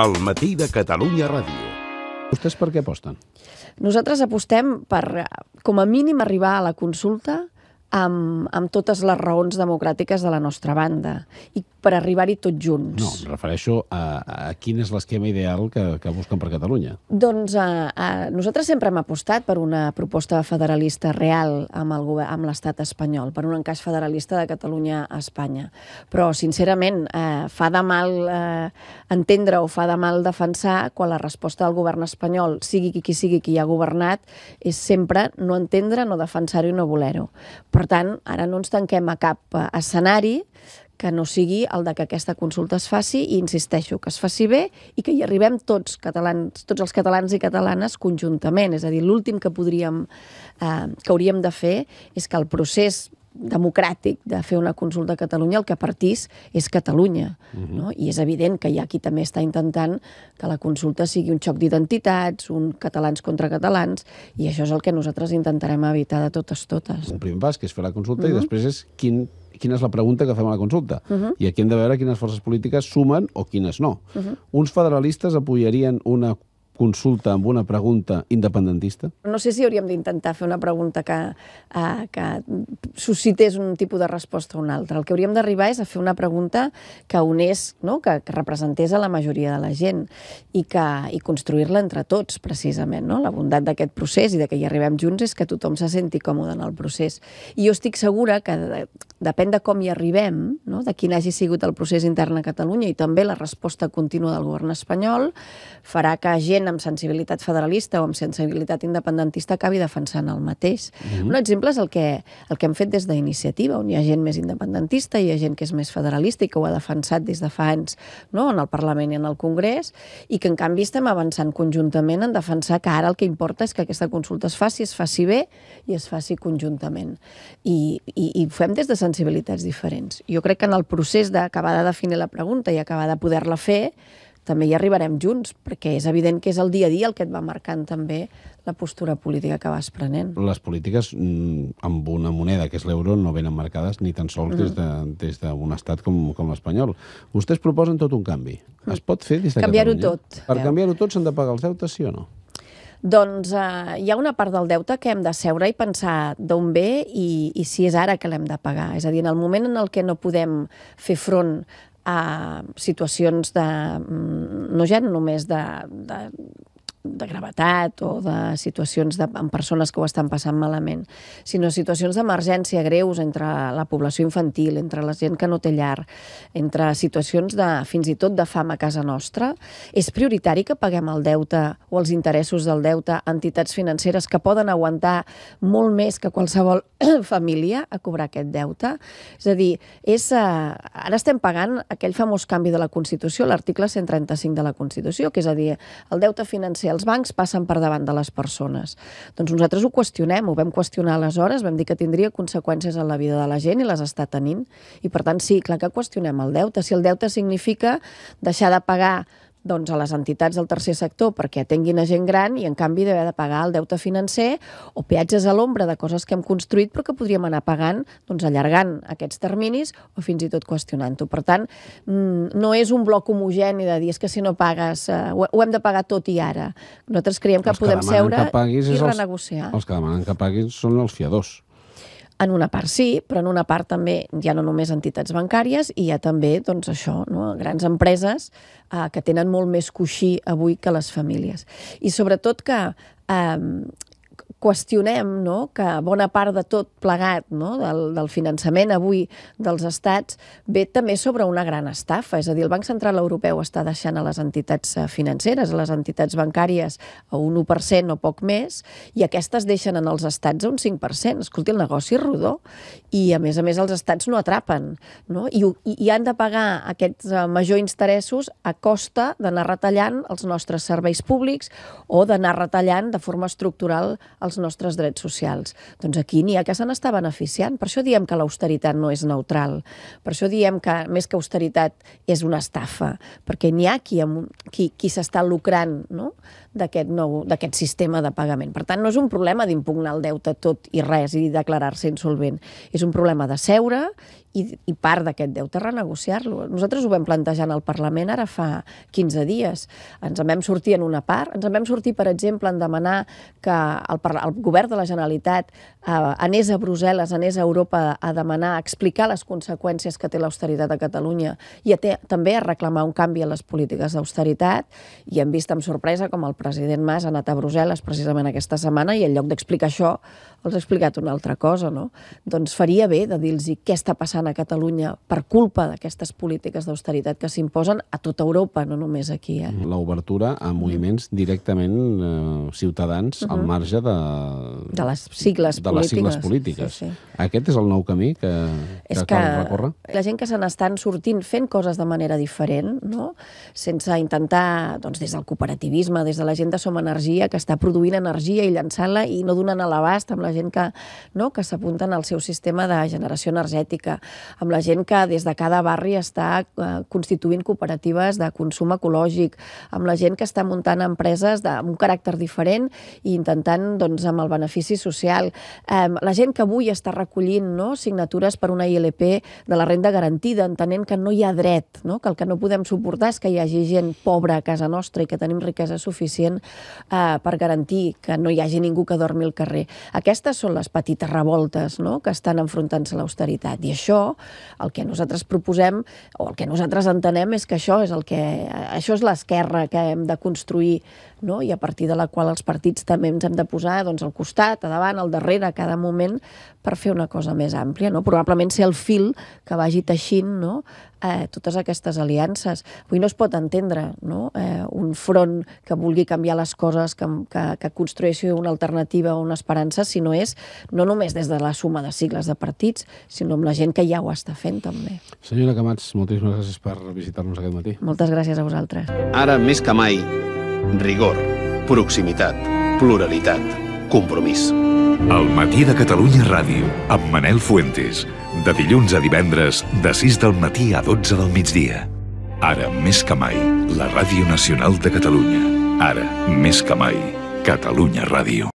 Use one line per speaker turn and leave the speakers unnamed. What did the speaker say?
El matí de Catalunya Ràdio. Vostès per què aposten?
Nosaltres apostem per, com a mínim, arribar a la consulta amb, amb totes les raons democràtiques de la nostra banda. I per arribar-hi tots junts. No, em
refereixo a, a quin és l'esquema ideal que, que busquen per Catalunya.
Doncs a, a, nosaltres sempre hem apostat per una proposta federalista real amb el govern, amb l'estat espanyol, per un encaix federalista de Catalunya a Espanya. Però, sincerament, eh, fa de mal eh, entendre o fa de mal defensar quan la resposta del govern espanyol, sigui qui, qui sigui qui hi ha governat, és sempre no entendre, no defensar-ho i no voler-ho. Per tant, ara no ens tanquem a cap eh, escenari, que no sigui el de que aquesta consulta es faci i insisteixo que es faci bé i que hi arribem tots catalans, tots els catalans i catalanes conjuntament, és a dir, l'últim que podríem eh, que hauríem de fer és que el procés democràtic de fer una consulta a Catalunya, el que partís és Catalunya. Uh mhm. -huh. no? I és evident que hi ha qui també està intentant que la consulta sigui un xoc d'identitats, un catalans contra catalans, i això és el que nosaltres intentarem evitar de totes totes. El
primer pas, que és fer la consulta, uh -huh. i mhm. després és quin quina és la pregunta que fem a la consulta. Uh mhm. -huh. I aquí hem de veure quines forces polítiques sumen o quines no. Uh mhm. -huh. Uns federalistes apoyarien una consulta amb una pregunta independentista?
No sé si hauríem d'intentar fer una pregunta que, uh, que suscités un tipus de resposta o un altre. El que hauríem d'arribar és a fer una pregunta que unés, no? que, que representés a la majoria de la gent i, que, i construir-la entre tots, precisament. No? La bondat d'aquest procés i de que hi arribem junts és que tothom se senti còmode en el procés. I jo estic segura que depèn de com hi arribem, no? de quin hagi sigut el procés intern a Catalunya i també la resposta contínua del govern espanyol, farà que gent amb sensibilitat federalista o amb sensibilitat independentista acabi defensant el mateix. Mm -hmm. Un exemple és el que, el que hem fet des d'iniciativa, on hi ha gent més independentista, hi ha gent que és més federalista i que ho ha defensat des de fa anys no? en el Parlament i en el Congrés, i que en canvi estem avançant conjuntament en defensar que ara el que importa és que aquesta consulta es faci, es faci bé i es faci conjuntament. I, i, i ho fem des de sensibilitats diferents. Jo crec que en el procés d'acabar de definir la pregunta i acabar de poder-la fer, també hi arribarem junts, perquè és evident que és el dia a dia el que et va marcant també la postura política que vas prenent.
Les polítiques mm, amb una moneda, que és l'euro, no venen marcades ni tan sols mm. des d'un de, estat com, com l'espanyol. Vostès proposen tot un canvi. Es mm. pot fer des de Canviar-ho tot. Per canviar-ho tot s'han de pagar els deutes, sí o no?
Doncs eh, hi ha una part del deute que hem de seure i pensar d'on ve i, i si és ara que l'hem de pagar. És a dir, en el moment en el que no podem fer front a situacions de... Mm, no ja només de, de de gravetat o de situacions de, amb persones que ho estan passant malament, sinó situacions d'emergència greus entre la població infantil, entre la gent que no té llar, entre situacions de, fins i tot de fam a casa nostra. És prioritari que paguem el deute o els interessos del deute a entitats financeres que poden aguantar molt més que qualsevol família a cobrar aquest deute? És a dir, és, eh, ara estem pagant aquell famós canvi de la Constitució, l'article 135 de la Constitució, que és a dir, el deute financer els bancs passen per davant de les persones. Doncs nosaltres ho qüestionem, ho vam qüestionar aleshores, vam dir que tindria conseqüències en la vida de la gent i les està tenint. I per tant, sí, clar que qüestionem el deute. Si el deute significa deixar de pagar doncs, a les entitats del tercer sector perquè atenguin a gent gran i, en canvi, d'haver de pagar el deute financer o peatges a l'ombra de coses que hem construït però que podríem anar pagant doncs, allargant aquests terminis o fins i tot qüestionant-ho. Per tant, mm, no és un bloc homogeni de dir és que si no pagues eh, ho hem de pagar tot i ara. Nosaltres creiem que, que podem seure que i renegociar. Els,
els que demanen que paguin són els fiadors
en una part sí, però en una part també hi ha no només entitats bancàries, hi ha també doncs, això, no? grans empreses eh, que tenen molt més coixí avui que les famílies. I sobretot que eh, qüestionem no? que bona part de tot plegat no? del, del finançament avui dels estats ve també sobre una gran estafa. És a dir, el Banc Central Europeu està deixant a les entitats eh, financeres, a les entitats bancàries, a un 1% o poc més, i aquestes deixen en els estats a un 5%. Escolti, el negoci és rodó i, a més a més, els estats no atrapen. No? I, i, i han de pagar aquests eh, major interessos a costa d'anar retallant els nostres serveis públics o d'anar retallant de forma estructural els els nostres drets socials. Doncs aquí n'hi ha que se n'està beneficiant. Per això diem que l'austeritat no és neutral. Per això diem que més que austeritat és una estafa, perquè n'hi ha qui, qui, qui s'està lucrant no? d'aquest sistema de pagament. Per tant, no és un problema d'impugnar el deute tot i res i declarar-se insolvent. És un problema de seure i, i part d'aquest deute renegociar-lo. Nosaltres ho vam plantejar en el Parlament ara fa 15 dies. Ens en vam sortir en una part. Ens en vam sortir, per exemple, en demanar que el, el govern de la Generalitat eh, anés a Brussel·les, anés a Europa a demanar, a explicar les conseqüències que té l'austeritat a Catalunya i a té, també a reclamar un canvi en les polítiques d'austeritat. I hem vist amb sorpresa com el president Mas ha anat a Brussel·les precisament aquesta setmana i en lloc d'explicar això els ha explicat una altra cosa, no? Doncs faria bé de dir-los què està passant a Catalunya per culpa d'aquestes polítiques d'austeritat que s'imposen a tota Europa, no només aquí. Eh?
L'obertura a moviments directament eh, ciutadans uh -huh. al marge de...
De les sigles de polítiques. De les sigles polítiques. Sí, sí.
Aquest és el nou camí que, que és cal que recórrer?
La gent que se n'estan sortint fent coses de manera diferent, no? sense intentar, doncs, des del cooperativisme, des de la la gent de Som Energia, que està produint energia i llançant-la i no donant a l'abast amb la gent que, no, que s'apunten al seu sistema de generació energètica, amb la gent que des de cada barri està eh, constituint cooperatives de consum ecològic, amb la gent que està muntant empreses amb un caràcter diferent i intentant, doncs, amb el benefici social. Eh, la gent que avui està recollint no, signatures per una ILP de la renda garantida, entenent que no hi ha dret, no? que el que no podem suportar és que hi hagi gent pobra a casa nostra i que tenim riquesa suficient suficient eh, per garantir que no hi hagi ningú que dormi al carrer. Aquestes són les petites revoltes no?, que estan enfrontant-se a l'austeritat. I això, el que nosaltres proposem, o el que nosaltres entenem, és que això és el que això és l'esquerra que hem de construir no? i a partir de la qual els partits també ens hem de posar doncs, al costat, a davant, al darrere, a cada moment, per fer una cosa més àmplia. No? Probablement ser el fil que vagi teixint no? eh, totes aquestes aliances. Avui no es pot entendre no? eh, un front que vulgui canviar les coses, que, que, que construeixi una alternativa o una esperança, si no és no només des de la suma de sigles de partits, sinó amb la gent que ja ho està fent, també.
Senyora Camats, moltíssimes gràcies per visitar-nos aquest matí.
Moltes gràcies a vosaltres.
Ara, més que mai, rigor, proximitat, pluralitat, compromís. El matí de Catalunya Ràdio, amb Manel Fuentes. De dilluns a divendres, de 6 del matí a 12 del migdia. Ara, més que mai, la Ràdio Nacional de Catalunya. Ara, més que mai, Catalunya Ràdio.